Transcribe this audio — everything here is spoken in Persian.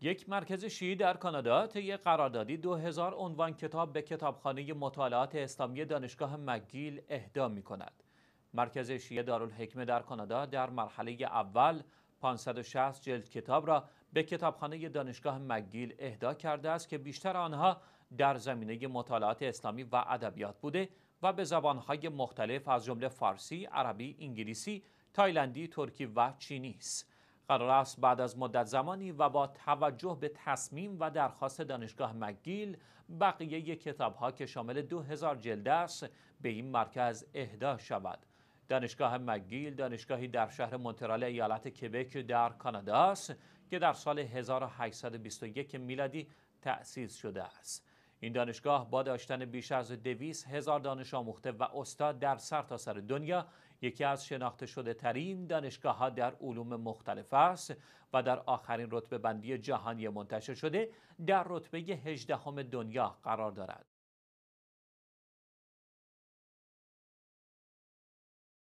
یک مرکز شیعی در کانادا طی قراردادی 2000 عنوان کتاب به کتابخانه مطالعات اسلامی دانشگاه مگیل اهدا می کند. مرکز شیعه دارالحکمه در کانادا در مرحله اول 560 جلد کتاب را به کتابخانه دانشگاه مگیل اهدا کرده است که بیشتر آنها در زمینه مطالعات اسلامی و ادبیات بوده و به زبانهای مختلف از جمله فارسی، عربی، انگلیسی، تایلندی، ترکی و چینی است. قرار است بعد از مدت زمانی و با توجه به تصمیم و درخواست دانشگاه مگیل بقیه کتاب ها که شامل 2000 جلد است به این مرکز اهدا شود. دانشگاه مگیل دانشگاهی در شهر مونترال ایالت کبک در کانادا است که در سال 1821 میلادی تأسیس شده است. این دانشگاه با داشتن بیش از دویس هزار دانش آموخته و استاد در سرتاسر سر دنیا یکی از شناخته شده ترین دانشگاه ها در علوم مختلف است و در آخرین رتبه بندی جهانی منتشر شده در رتبه هجدهم دنیا قرار دارد.